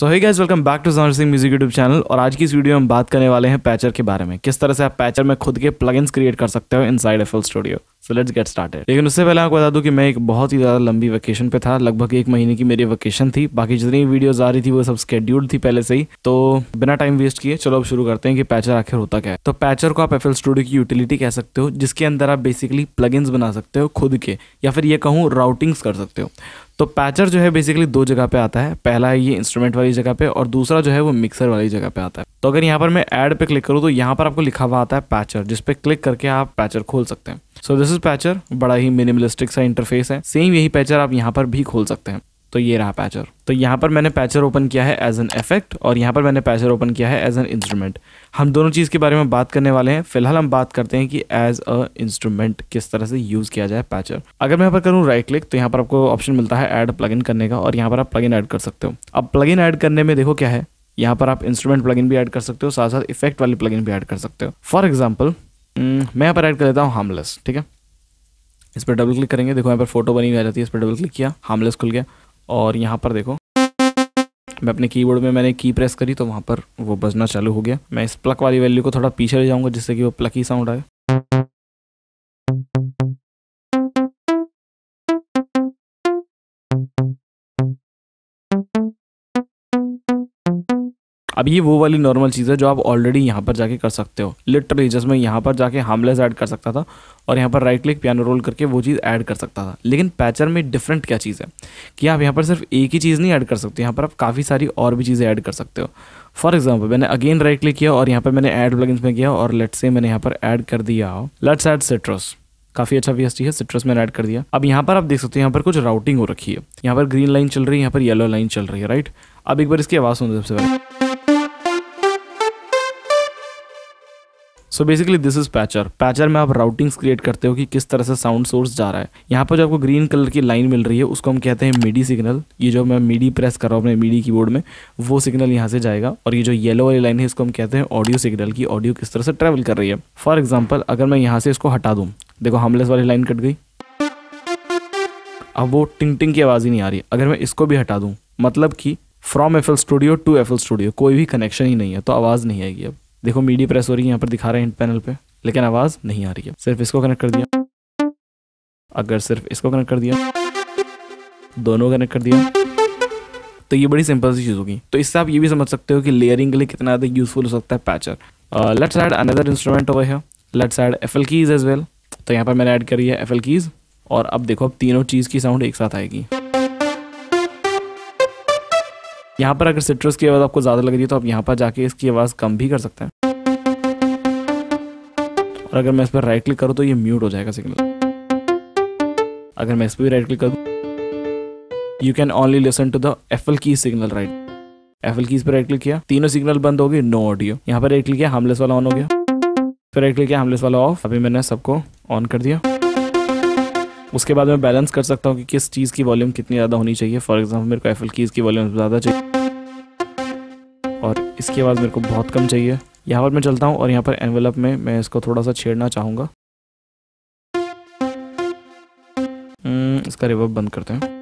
So hey guys welcome back to जॉनर Singh music YouTube channel और आज की इस वीडियो में हम बात करने वाले हैं पैचर के बारे में किस तरह से आप पैचर में खुद के प्लगइन्स क्रिएट कर सकते हो inside FL studio so let's get started लेकिन उससे पहले आपको बता दूं कि मैं एक बहुत ही ज़्यादा लंबी वेकेशन पे था लगभग एक महीने की मेरी वेकेशन थी बाकी जितनी वीडियोज आ रही थी वो सब स्केड्यूल्ड थी पहले से ही तो बिना टाइम वेस्ट किए चलो अब शुरू करते हैं कि पैचर आखिर होता क्या है तो पैचर को आप एफ स्टूडियो की यूटिलिटी कह सकते हो जिसके अंदर आप बेसिकली प्लगइन्स बना सकते हो खुद के या फिर ये कहूँ राउटिंग्स कर सकते हो तो पैचर जो है बेसिकली दो जगह पे आता है पहला है ये इंस्ट्रूमेंट वाली जगह पे और दूसरा जो है वो मिक्सर वाली जगह पे आता है तो अगर यहाँ पर मैं ऐड पे क्लिक करूँ तो यहाँ पर आपको लिखा हुआ आता है पैचर जिसपे क्लिक करके आप पैचर खोल सकते हैं सो दिस इज पैचर बड़ा ही मिनिमलिस्टिक सा इंटरफेस है सेम यही पैचर आप यहाँ पर भी खोल सकते हैं तो ये रहा पैचर तो यहाँ पर मैंने पैचर ओपन किया है एज एन इफेक्ट और यहाँ पर मैंने पैचर ओपन किया है एज एन इंस्ट्रूमेंट हम दोनों चीज़ के बारे में बात करने वाले हैं फिलहाल हम बात करते हैं कि एज अ इंस्ट्रूमेंट किस तरह से यूज़ किया जाए पैचर अगर मैं यहाँ पर करूँ राइट क्लिक तो यहाँ पर आपको ऑप्शन मिलता है ऐड इन करने का और यहाँ पर आप इन ऐड कर सकते हो अब इन ऐड करने में देखो क्या है यहाँ पर आप इंस्ट्रूमेंट इन भी ऐड कर सकते हो साथ साथ इफेक्ट वाले प्लगइन भी ऐड कर सकते हो फॉर एग्जाम्पल हम्म, मैं यहाँ पर ऐड कर लेता हूँ हार्मलेस ठीक है इस पर डबल क्लिक करेंगे देखो यहाँ पर फोटो बनी हुई आ जाती है इस पर डबल क्लिक किया हार्मलेस खुल गया और यहाँ पर देखो मैं अपने कीबोर्ड में मैंने की प्रेस करी तो वहाँ पर वो बजना चालू हो गया मैं इस प्लक वाली वैल्यू को थोड़ा पीछे ले जाऊँगा जिससे कि वो प्लक ही साउंड आए अब ये वो वाली नॉर्मल चीज़ है जो आप ऑलरेडी यहाँ पर जाके कर सकते हो लिटरली जस्ट मैं यहाँ पर जाके हार्मलेस ऐड कर सकता था और यहाँ पर राइट क्लिक पियानो रोल करके वो चीज़ ऐड कर सकता था लेकिन पैचर में डिफरेंट क्या चीज़ है कि आप यहाँ पर सिर्फ एक ही चीज़ नहीं ऐड कर सकते यहाँ पर आप काफ़ी सारी और भी चीज़ें ऐड कर सकते हो फॉर एग्जाम्पल मैंने अगेन राइट क्लिक किया और यहाँ पर मैंने एड प्लगइन्स में किया और लेट से मैंने यहाँ पर ऐड कर दिया लेट्स एड सिट्रस काफ़ी अच्छा वी है सिट्रस मैंने ऐड कर दिया अब यहाँ पर आप देख सकते हो यहाँ पर कुछ राउटिंग हो रखी है यहाँ पर ग्रीन लाइन चल रही है यहाँ पर येलो लाइन चल रही है राइट अब एक बार इसकी आवाज़ सुन सबसे पहले so basically this is patcher patcher में आप राउटिंग्स क्रिएट करते हो कि किस तरह से साउंड सोर्स जा रहा है यहाँ पर जो आपको ग्रीन कलर की लाइन मिल रही है उसको हम कहते हैं मीडी सिग्नल ये जो मैं मीडी प्रेस कर रहा हूँ अपने मीडी कीबोर्ड में वो सिग्नल यहाँ से जाएगा और ये जो येलो वाली लाइन है इसको हम कहते हैं ऑडियो सिग्नल की ऑडियो किस तरह से ट्रेवल कर रही है फॉर एग्जाम्पल अगर मैं यहाँ से इसको हटा दूँ देखो हमलेस वाली लाइन कट गई अब वो टिंग टिंग की आवाज़ ही नहीं आ रही अगर मैं इसको भी हटा दूँ मतलब कि from F L studio to F L studio कोई भी कनेक्शन ही नहीं है तो आवाज़ नहीं आएगी अब देखो मीडिया प्रेस हो रही है यहाँ पर दिखा रहे हैं पैनल पे लेकिन आवाज़ नहीं आ रही है सिर्फ इसको कनेक्ट कर दिया अगर सिर्फ इसको कनेक्ट कर दिया दोनों कनेक्ट कर दिया तो ये बड़ी सिंपल सी चीज़ होगी तो इससे आप ये भी समझ सकते हो कि लेयरिंग के लिए कितना ज़्यादा यूजफुल हो सकता है patcher let's add another instrument over है let's add F L keys as well तो यहाँ पर मैंने ऐड करी है एफ एल कीज़ और अब देखो अब तीनों चीज़ की साउंड एक साथ आएगी यहाँ पर अगर सिट्रस की आवाज़ आपको ज़्यादा लग रही है तो आप यहाँ पर जाके इसकी आवाज़ कम भी कर सकते हैं और अगर मैं इस पर राइट क्लिक करूँ तो ये म्यूट हो जाएगा सिग्नल अगर मैं इस पर भी राइट क्लिक करूँ you can only listen to the F L key signal right F L keys पर राइट क्लिक किया तीनों सिग्नल बंद हो गए नो ऑडियो यहाँ पर राइट क्लिक किया हमलेस वाला ऑन हो गया फिर राइट क्लिक किया हमलेस वाला ऑफ अभी मैंने सबको ऑन कर दिया उसके बाद मैं बैलेंस कर सकता हूँ कि किस चीज़ की वॉल्यूम कितनी ज़्यादा होनी चाहिए फॉर एग्जाम्पल मेरे को एफल कीज़ की वॉल्यूम ज़्यादा चाहिए और इसकी आवाज़ मेरे को बहुत कम चाहिए यहाँ पर मैं चलता हूँ और यहाँ पर एनवलप में मैं इसको थोड़ा सा छेड़ना चाहूँगा हम्म, इसका रिवर्ब बंद करते हैं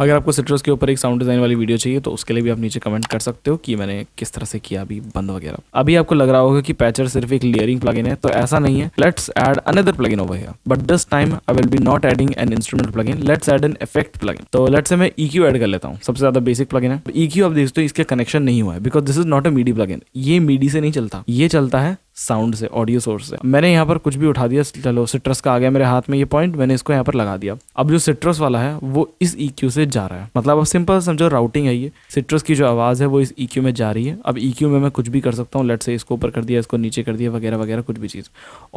अगर आपको सिट्रस के ऊपर एक साउंड डिज़ाइन वाली वीडियो चाहिए तो उसके लिए भी आप नीचे कमेंट कर सकते हो कि मैंने किस तरह से किया अभी बंद वगैरह अभी आपको लग रहा होगा कि पैचर सिर्फ एक लेयरिंग प्लगइन है तो ऐसा नहीं है let's add another in over but this time I will be not adding an instrument plugin let's add an effect plug तो लेट्स से मैं ईक्यू e एड कर लेता हूँ सबसे ज्यादा बेसिक प्लग है ईक्यू e आप देखते हो इसका कनेक्शन नहीं हुआ है because this is not a MIDI plug ये मीडी से नहीं चलता ये चलता है साउंड से ऑडियो सोर्स से मैंने यहाँ पर कुछ भी उठा दिया चलो सिट्रस का आ गया मेरे हाथ में ये पॉइंट मैंने इसको यहाँ पर लगा दिया अब जो सिट्रस वाला है वो इस ई e से जा रहा है मतलब अब सिंपल समझो राउटिंग है ये सिट्रस की जो आवाज़ है वो इस ई e में जा रही है अब ई e में मैं कुछ भी कर सकता हूँ लेट से इसको ऊपर कर दिया इसको नीचे कर दिया वगैरह वगैरह कुछ भी चीज़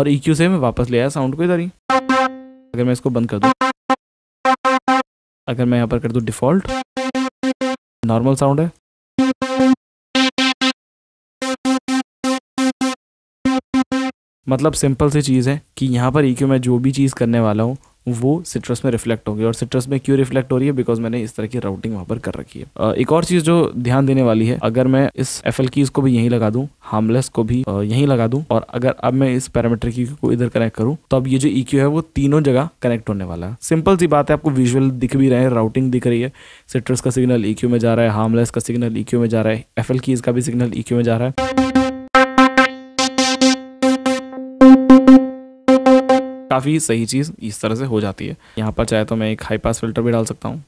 और ई से मैं वापस ले आया साउंड को इधर ही अगर मैं इसको बंद कर दूँ अगर मैं यहाँ पर कर दूँ डिफ़ॉल्ट नॉर्मल साउंड है मतलब सिंपल सी चीज़ है कि यहाँ पर ईक्यू e में जो भी चीज़ करने वाला हूँ वो सिट्रस में रिफ्लेक्ट होगी और सिट्रस में क्यों रिफ्लेक्ट हो रही है बिकॉज मैंने इस तरह की राउटिंग वहाँ पर कर रखी है एक और चीज़ जो ध्यान देने वाली है अगर मैं इस एफ एल कीज़ को भी यहीं लगा दूँ हार्मलेस को भी यहीं लगा दूँ और अगर अब मैं इस पैरामीटर की को इधर कनेक्ट करूँ तो अब ये जो ई e है वो तीनों जगह कनेक्ट होने वाला है सिंपल सी बात है आपको विजुअल दिख भी रहे हैं राउटिंग दिख रही है सिट्रस का सिग्नल ई e में जा रहा है हार्मलेस का सिग्नल ई में जा रहा है एफ एल कीज़ का भी सिग्नल ई में जा रहा है काफ़ी सही चीज़ इस तरह से हो जाती है यहाँ पर चाहे तो मैं एक हाई पास फिल्टर भी डाल सकता हूँ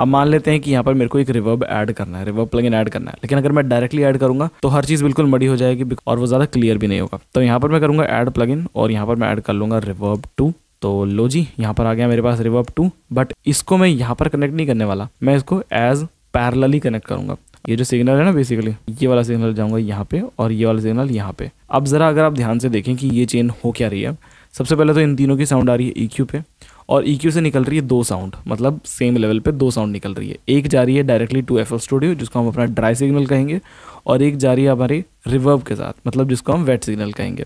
अब मान लेते हैं कि यहाँ पर मेरे को एक रिवर्ब ऐड करना है रिवर्ब प्लगइन ऐड करना है लेकिन अगर मैं डायरेक्टली ऐड करूंगा तो हर चीज़ बिल्कुल मड़ी हो जाएगी और वो ज़्यादा क्लियर भी नहीं होगा तो यहाँ पर मैं करूँगा ऐड प्लगइन और यहाँ पर मैं ऐड कर लूँगा रिवर्ब टू तो लो जी यहाँ पर आ गया मेरे पास रिवर्ब टू बट इसको मैं यहाँ पर कनेक्ट नहीं करने वाला मैं इसको एज पैरलली कनेक्ट करूँगा ये जो सिग्नल है ना बेसिकली ये वाला सिग्नल जाऊँगा यहाँ पे और ये वाला सिग्नल यहाँ पे अब ज़रा अगर आप ध्यान से देखें कि ये चेन हो क्या रही है सबसे पहले तो इन तीनों की साउंड आ रही है ई e पे और ई e से निकल रही है दो साउंड मतलब सेम लेवल पे दो साउंड निकल रही है एक जा रही है डायरेक्टली टू एफ स्टूडियो जिसको हम अपना ड्राई सिग्नल कहेंगे और एक जा रही है हमारी रिवर्व के साथ मतलब जिसको हम वेट सिग्नल कहेंगे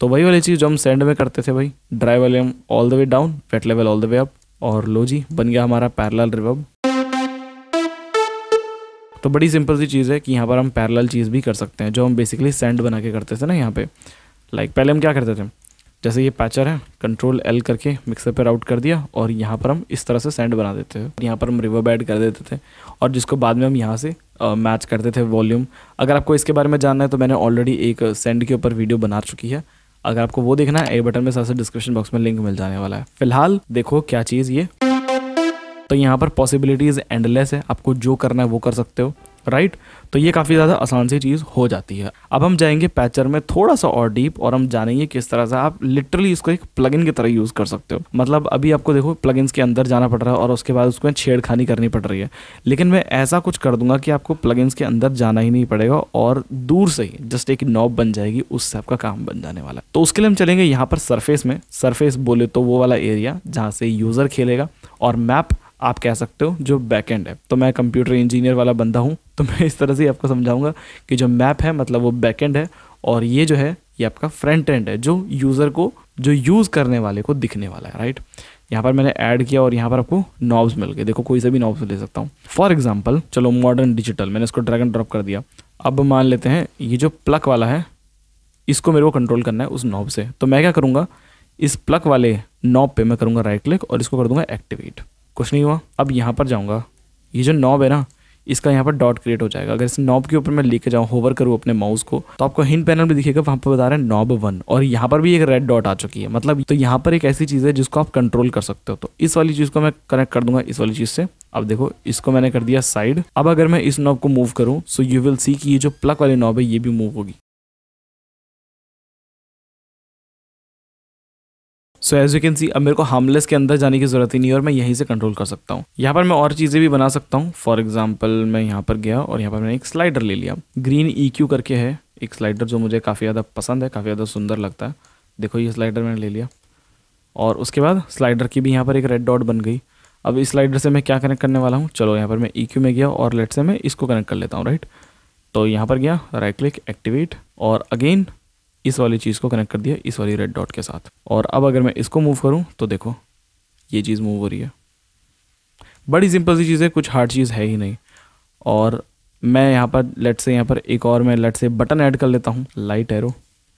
तो वही वाली चीज़ जो हम सेंड में करते थे भाई dry volume all the way down wet level all the way up और लो जी बन गया हमारा पैरल रिवर्व तो बड़ी सिंपल सी चीज़ है कि यहाँ पर हम पैरेलल चीज़ भी कर सकते हैं जो हम बेसिकली सेंड बना के करते थे ना यहाँ पे लाइक like, पहले हम क्या करते थे जैसे ये पैचर है कंट्रोल एल करके मिक्सर पर आउट कर दिया और यहाँ पर हम इस तरह से सेंड बना देते थे यहाँ पर हम रिवर्ब ऐड कर देते थे और जिसको बाद में हम यहाँ से मैच करते थे वॉल्यूम अगर आपको इसके बारे में जानना है तो मैंने ऑलरेडी एक सेंड के ऊपर वीडियो बना चुकी है अगर आपको वो देखना है ए बटन में साथ डिस्क्रिप्शन बॉक्स में लिंक मिल जाने वाला है फिलहाल देखो क्या चीज़ ये तो यहाँ पर पॉसिबिलिटीज़ एंडलेस है आपको जो करना है वो कर सकते हो राइट right? तो ये काफ़ी ज़्यादा आसान सी चीज़ हो जाती है अब हम जाएंगे पैचर में थोड़ा सा और डीप और हम जानेंगे किस तरह से आप लिटरली इसको एक प्लगइन की तरह यूज़ कर सकते हो मतलब अभी आपको देखो प्लगइन्स के अंदर जाना पड़ रहा है और उसके बाद उसमें छेड़खानी करनी पड़ रही है लेकिन मैं ऐसा कुछ कर दूंगा कि आपको प्लगइन्स के अंदर जाना ही नहीं पड़ेगा और दूर से ही जस्ट एक नॉब बन जाएगी उससे आपका काम बन जाने वाला है तो उसके लिए हम चलेंगे यहाँ पर सरफेस में सरफेस बोले तो वो वाला एरिया जहाँ से यूज़र खेलेगा और मैप आप कह सकते हो जो बैकएंड है तो मैं कंप्यूटर इंजीनियर वाला बंदा हूँ तो मैं इस तरह से आपको समझाऊंगा कि जो मैप है मतलब वो बैकएंड है और ये जो है ये आपका फ्रंट एंड है जो यूज़र को जो यूज़ करने वाले को दिखने वाला है राइट यहाँ पर मैंने ऐड किया और यहाँ पर आपको नॉब्स मिल गए देखो कोई से भी नॉब्स ले सकता हूँ फॉर एग्जाम्पल चलो मॉडर्न डिजिटल मैंने इसको ड्रैगन ड्रॉप कर दिया अब मान लेते हैं ये जो प्लक वाला है इसको मेरे को कंट्रोल करना है उस नॉब से तो मैं क्या करूँगा इस प्लक वाले नॉब पे मैं करूँगा राइट क्लिक और इसको कर दूंगा एक्टिवेट कुछ नहीं हुआ अब यहाँ पर जाऊँगा ये जो नॉब है ना इसका यहाँ पर डॉट क्रिएट हो जाएगा अगर इस नॉब के ऊपर मैं लेके जाऊँ होवर करूँ अपने माउस को तो आपको हिंड पैनल में दिखेगा वहाँ पर बता रहे हैं नॉब वन और यहाँ पर भी एक रेड डॉट आ चुकी है मतलब तो यहाँ पर एक ऐसी चीज़ है जिसको आप कंट्रोल कर सकते हो तो इस वाली चीज़ को मैं कनेक्ट कर दूंगा इस वाली चीज़ से अब देखो इसको मैंने कर दिया साइड अब अगर मैं इस नॉब को मूव करूँ सो यू विल सी कि ये जो प्लग वाली नॉब है ये भी मूव होगी so as you can see अब मेरे को हार्मलेस के अंदर जाने की ज़रूरत ही नहीं है और मैं यहीं से कंट्रोल कर सकता हूँ यहाँ पर मैं और चीज़ें भी बना सकता हूँ फॉर एग्जाम्पल मैं यहाँ पर गया और यहाँ पर मैंने एक स्लाइडर ले लिया ग्रीन ई क्यू करके है एक स्लाइडर जो मुझे काफ़ी ज़्यादा पसंद है काफ़ी ज़्यादा सुंदर लगता है देखो ये स्लाइडर मैंने ले लिया और उसके बाद स्लाइडर की भी यहाँ पर एक रेड डॉट बन गई अब इस स्लाइडर से मैं क्या कनेक्ट करने वाला हूँ चलो यहाँ पर मैं ई e में गया और लेट से मैं इसको कनेक्ट कर लेता हूँ राइट तो यहाँ पर गया राइट क्लिक एक्टिवेट और अगेन इस वाली चीज़ को कनेक्ट कर दिया इस वाली रेड डॉट के साथ और अब अगर मैं इसको मूव करूँ तो देखो ये चीज़ मूव हो रही है बड़ी सिंपल सी चीज़ है कुछ हार्ड चीज़ है ही नहीं और मैं यहाँ पर लेट से यहाँ पर एक और मैं लेट से बटन ऐड कर लेता हूँ लाइट एरो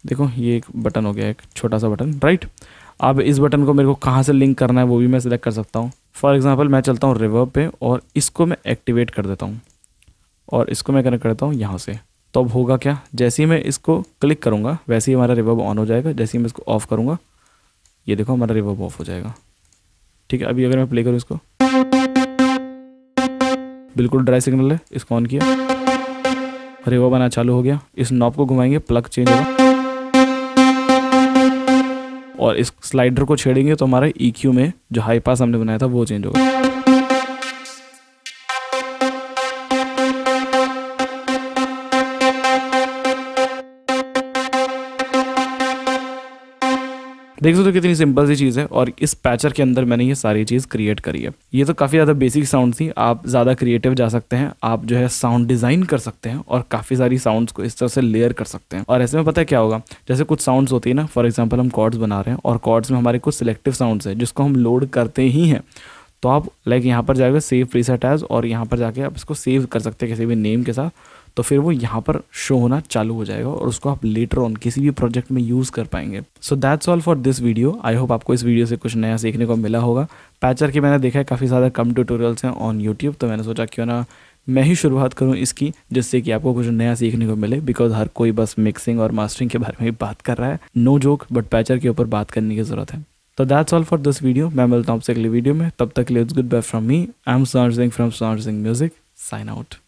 देखो ये एक बटन हो गया एक छोटा सा बटन राइट अब इस बटन को मेरे को कहाँ से लिंक करना है वो भी मैं सिलेक्ट कर सकता हूँ फॉर एग्ज़ाम्पल मैं चलता हूँ रिवर पे और इसको मैं एक्टिवेट कर देता हूँ और इसको मैं कनेक्ट करता हूँ यहाँ से तो अब होगा क्या जैसे ही मैं इसको क्लिक करूँगा वैसे ही हमारा रिवर्ब ऑन हो जाएगा जैसे ही मैं इसको ऑफ़ करूँगा ये देखो हमारा रिवर्ब ऑफ हो जाएगा ठीक है अभी अगर मैं प्ले करूँ इसको बिल्कुल ड्राई सिग्नल है इसको ऑन किया रिवर्ब आना चालू हो गया इस नॉब को घुमाएंगे प्लग चेंज होगा और इस स्लाइडर को छेड़ेंगे तो हमारे ई e में जो हाई पास हमने बनाया था वो चेंज होगा देख सकते हो कितनी सिंपल सी चीज़ है और इस पैचर के अंदर मैंने ये सारी चीज़ क्रिएट करी है ये तो काफ़ी ज़्यादा बेसिक साउंड थी आप ज़्यादा क्रिएटिव जा सकते हैं आप जो है साउंड डिज़ाइन कर सकते हैं और काफ़ी सारी साउंड्स को इस तरह से लेयर कर सकते हैं और ऐसे में पता है क्या होगा जैसे कुछ साउंड्स होती है ना फॉर एग्जाम्पल हम कॉर्ड्स बना रहे हैं और कॉर्ड्स में हमारे कुछ सिलेक्टिव साउंड्स हैं जिसको हम लोड करते ही हैं तो आप लाइक यहाँ पर जाएगा सेव प्रीसेट एज और यहाँ पर जाके आप इसको सेव कर सकते हैं किसी भी नेम के साथ तो फिर वो यहाँ पर शो होना चालू हो जाएगा और उसको आप लेटर ऑन किसी भी प्रोजेक्ट में यूज़ कर पाएंगे so that's all for this video I hope आपको इस वीडियो से कुछ नया सीखने को मिला होगा पैचर के मैंने देखा है काफ़ी ज़्यादा कम ट्यूटोरियल्स हैं ऑन यूट्यूब तो मैंने सोचा क्यों ना मैं ही शुरुआत करूं इसकी जिससे कि आपको कुछ नया सीखने को मिले बिकॉज हर कोई बस मिक्सिंग और मास्टरिंग के बारे में ही बात कर रहा है नो जोक बट पैचर के ऊपर बात करने की ज़रूरत है तो that's all for this video मैं मिलता हूँ आपसे अगली वीडियो में तब तक let's goodbye from me I am सार सिंग फ्रॉम सार सिंग म्यूजिक साइन आउट